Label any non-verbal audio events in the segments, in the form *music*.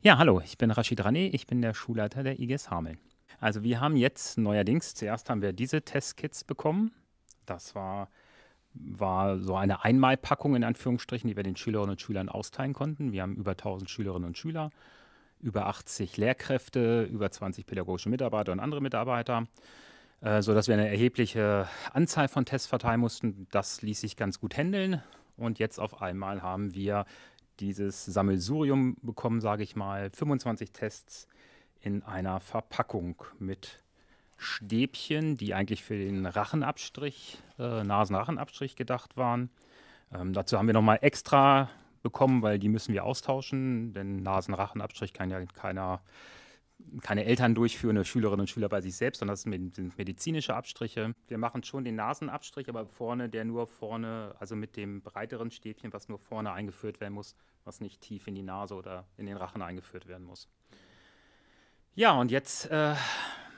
Ja, hallo, ich bin Rashid Rane, ich bin der Schulleiter der IGS Hameln. Also wir haben jetzt neuerdings, zuerst haben wir diese Testkits bekommen. Das war, war so eine Einmalpackung in Anführungsstrichen, die wir den Schülerinnen und Schülern austeilen konnten. Wir haben über 1000 Schülerinnen und Schüler, über 80 Lehrkräfte, über 20 pädagogische Mitarbeiter und andere Mitarbeiter, äh, sodass wir eine erhebliche Anzahl von Tests verteilen mussten. Das ließ sich ganz gut handeln. Und jetzt auf einmal haben wir dieses Sammelsurium bekommen, sage ich mal, 25 Tests in einer Verpackung mit Stäbchen, die eigentlich für den Rachenabstrich, äh, Nasenrachenabstrich gedacht waren. Ähm, dazu haben wir nochmal extra bekommen, weil die müssen wir austauschen, denn Nasenrachenabstrich kann ja keiner keine Eltern durchführende Schülerinnen und Schüler bei sich selbst, sondern das sind medizinische Abstriche. Wir machen schon den Nasenabstrich, aber vorne, der nur vorne, also mit dem breiteren Stäbchen, was nur vorne eingeführt werden muss, was nicht tief in die Nase oder in den Rachen eingeführt werden muss. Ja, und jetzt äh,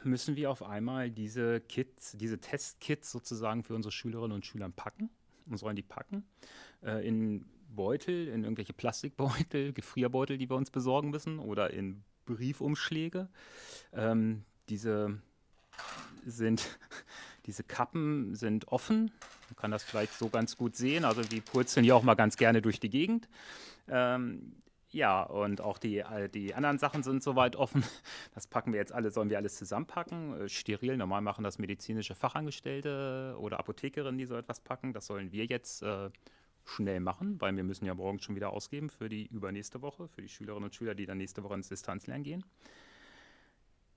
müssen wir auf einmal diese Kits, diese Testkits sozusagen für unsere Schülerinnen und Schüler packen und sollen die packen äh, in Beutel, in irgendwelche Plastikbeutel, *laughs* Gefrierbeutel, die wir uns besorgen müssen oder in Briefumschläge. Ähm, diese sind *laughs* diese Kappen sind offen. Man kann das vielleicht so ganz gut sehen. Also die purzeln ja auch mal ganz gerne durch die Gegend. Ähm, ja, und auch die, die anderen Sachen sind soweit offen. *laughs* Das packen wir jetzt alle, sollen wir alles zusammenpacken. Äh, steril, normal machen das medizinische Fachangestellte oder Apothekerinnen, die so etwas packen. Das sollen wir jetzt äh, schnell machen, weil wir müssen ja morgen schon wieder ausgeben für die übernächste Woche, für die Schülerinnen und Schüler, die dann nächste Woche ins Distanzlernen gehen.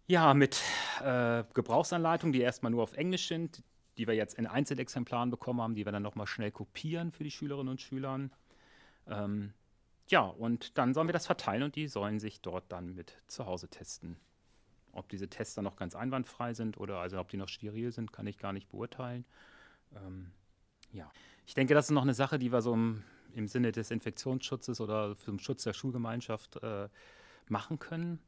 Ja, mit äh, Gebrauchsanleitungen, die erstmal nur auf Englisch sind, die wir jetzt in Einzelexemplaren bekommen haben, die wir dann nochmal schnell kopieren für die Schülerinnen und Schüler. Ähm, ja, und dann sollen wir das verteilen und die sollen sich dort dann mit zu Hause testen. Ob diese Tests dann noch ganz einwandfrei sind oder also ob die noch steril sind, kann ich gar nicht beurteilen. Ähm, ja. Ich denke, das ist noch eine Sache, die wir so im, im Sinne des Infektionsschutzes oder zum Schutz der Schulgemeinschaft äh, machen können.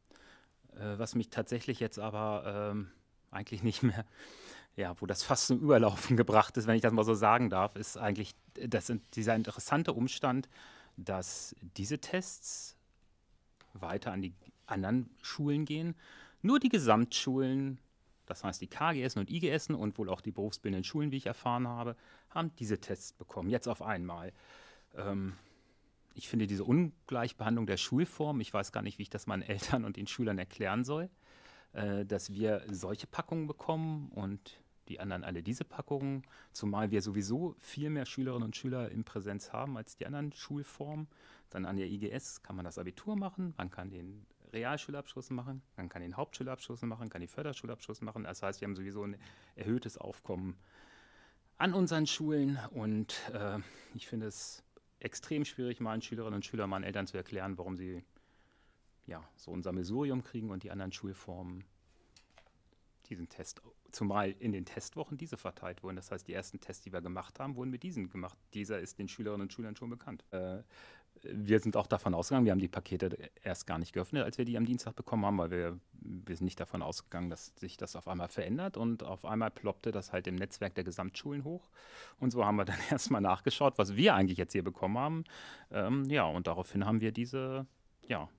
Äh, was mich tatsächlich jetzt aber ähm, eigentlich nicht mehr, ja, wo das fast zum Überlaufen *laughs* gebracht ist, wenn ich das mal so sagen darf, ist eigentlich äh, das, dieser interessante Umstand, dass diese Tests weiter an die anderen Schulen gehen. Nur die Gesamtschulen das heißt, die KGS und IGS und wohl auch die berufsbildenden Schulen, wie ich erfahren habe, haben diese Tests bekommen, jetzt auf einmal. Ähm, ich finde diese Ungleichbehandlung der Schulform, ich weiß gar nicht, wie ich das meinen Eltern und den Schülern erklären soll, äh, dass wir solche Packungen bekommen und die anderen alle diese Packungen, zumal wir sowieso viel mehr Schülerinnen und Schüler in Präsenz haben als die anderen Schulformen. Dann an der IGS kann man das Abitur machen, man kann den Realschulabschluss machen, man kann den Hauptschulabschluss machen, kann den Förderschulabschluss machen. Das heißt, wir haben sowieso ein erhöhtes Aufkommen an unseren Schulen und äh, ich finde es extrem schwierig, meinen Schülerinnen und Schülern, meinen Eltern zu erklären, warum sie ja, so ein Sammelsurium kriegen und die anderen Schulformen diesen Test, zumal in den Testwochen diese verteilt wurden. Das heißt, die ersten Tests, die wir gemacht haben, wurden mit diesen gemacht. Dieser ist den Schülerinnen und Schülern schon bekannt. Äh, wir sind auch davon ausgegangen, wir haben die Pakete erst gar nicht geöffnet, als wir die am Dienstag bekommen haben, weil wir, wir sind nicht davon ausgegangen, dass sich das auf einmal verändert und auf einmal ploppte das halt im Netzwerk der Gesamtschulen hoch. Und so haben wir *laughs* dann erstmal nachgeschaut, was wir eigentlich jetzt hier bekommen haben. Ähm, ja, und daraufhin haben wir diese, ja,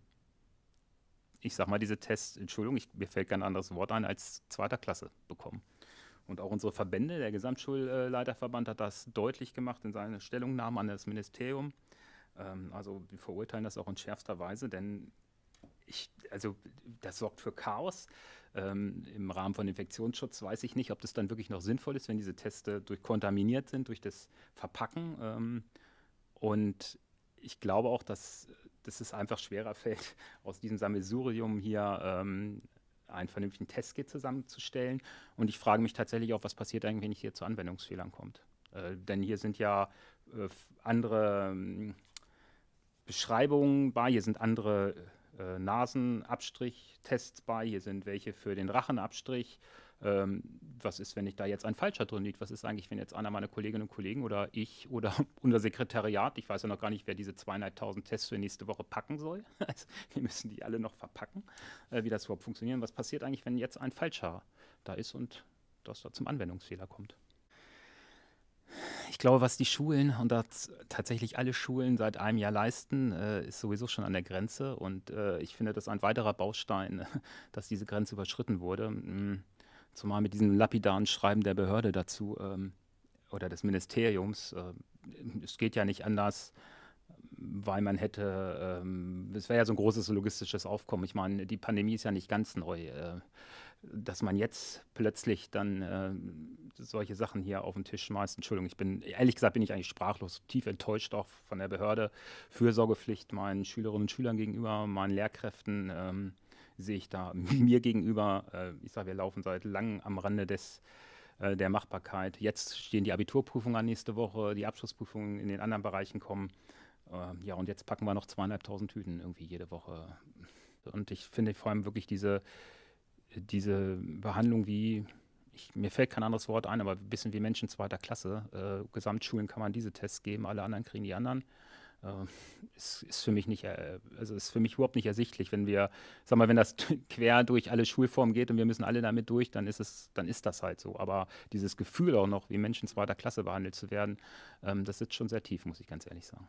ich sag mal, diese Tests, Entschuldigung, ich, mir fällt kein anderes Wort ein, als zweiter Klasse bekommen. Und auch unsere Verbände, der Gesamtschulleiterverband hat das deutlich gemacht in seiner Stellungnahme an das Ministerium. Ähm, also wir verurteilen das auch in schärfster Weise, denn ich, also das sorgt für Chaos. Ähm, Im Rahmen von Infektionsschutz weiß ich nicht, ob das dann wirklich noch sinnvoll ist, wenn diese Teste durchkontaminiert sind durch das Verpacken. Ähm, und ich glaube auch, dass, dass es einfach schwerer fällt, *laughs* aus diesem Sammelsurium hier ähm, einen vernünftigen Testkit zusammenzustellen. Und ich frage mich tatsächlich auch, was passiert eigentlich, wenn ich hier zu Anwendungsfehlern kommt. Äh, denn hier sind ja äh, andere ähm, Beschreibungen bei. Hier sind andere äh, Nasenabstrich-Tests bei. Hier sind welche für den Rachenabstrich. Ähm, was ist, wenn ich da jetzt ein Falscher drin liegt? Was ist eigentlich, wenn jetzt einer meiner Kolleginnen und Kollegen oder ich oder *laughs* unser Sekretariat, ich weiß ja noch gar nicht, wer diese zweieinhalbtausend Tests für nächste Woche packen soll. *laughs* Also, wir müssen die alle noch verpacken, äh, wie das überhaupt funktioniert. Was passiert eigentlich, wenn jetzt ein Falscher da ist und das da zum Anwendungsfehler kommt? ich glaube, was die Schulen und das tatsächlich alle Schulen seit einem Jahr leisten, äh, ist sowieso schon an der Grenze. Und äh, ich finde, das ist ein weiterer Baustein, *laughs* dass diese Grenze überschritten wurde. Mm, zumal mit diesem lapidaren Schreiben der Behörde dazu ähm, oder des Ministeriums. Äh, es geht ja nicht anders weil man hätte, ähm, es wäre ja so ein großes logistisches Aufkommen. Ich meine, die Pandemie ist ja nicht ganz neu. Äh, dass man jetzt plötzlich dann ähm, solche Sachen hier auf den Tisch schmeißt. Entschuldigung, ich bin, ehrlich gesagt, bin ich eigentlich sprachlos, tief enttäuscht auch von der Behörde. Fürsorgepflicht meinen Schülerinnen und Schülern gegenüber, meinen Lehrkräften ähm, sehe ich da *laughs* mir gegenüber. Äh, ich sage, wir laufen seit langem am Rande des äh, der Machbarkeit. Jetzt stehen die Abiturprüfungen an nächste Woche, die Abschlussprüfungen in den anderen Bereichen kommen. Ähm, ja, und jetzt packen wir noch zweieinhalbtausend Tüten irgendwie jede Woche. Und ich finde vor allem wirklich diese, diese Behandlung wie ich, mir fällt kein anderes Wort ein, aber ein bisschen wie Menschen zweiter Klasse. Äh, Gesamtschulen kann man diese Tests geben, alle anderen kriegen die anderen. Äh, ist, ist, für mich nicht, äh, also ist für mich überhaupt nicht ersichtlich, wenn wir, sag mal, wenn das *laughs* quer durch alle Schulformen geht und wir müssen alle damit durch, dann ist es, dann ist das halt so. Aber dieses Gefühl auch noch, wie Menschen zweiter Klasse behandelt zu werden, ähm, das sitzt schon sehr tief, muss ich ganz ehrlich sagen.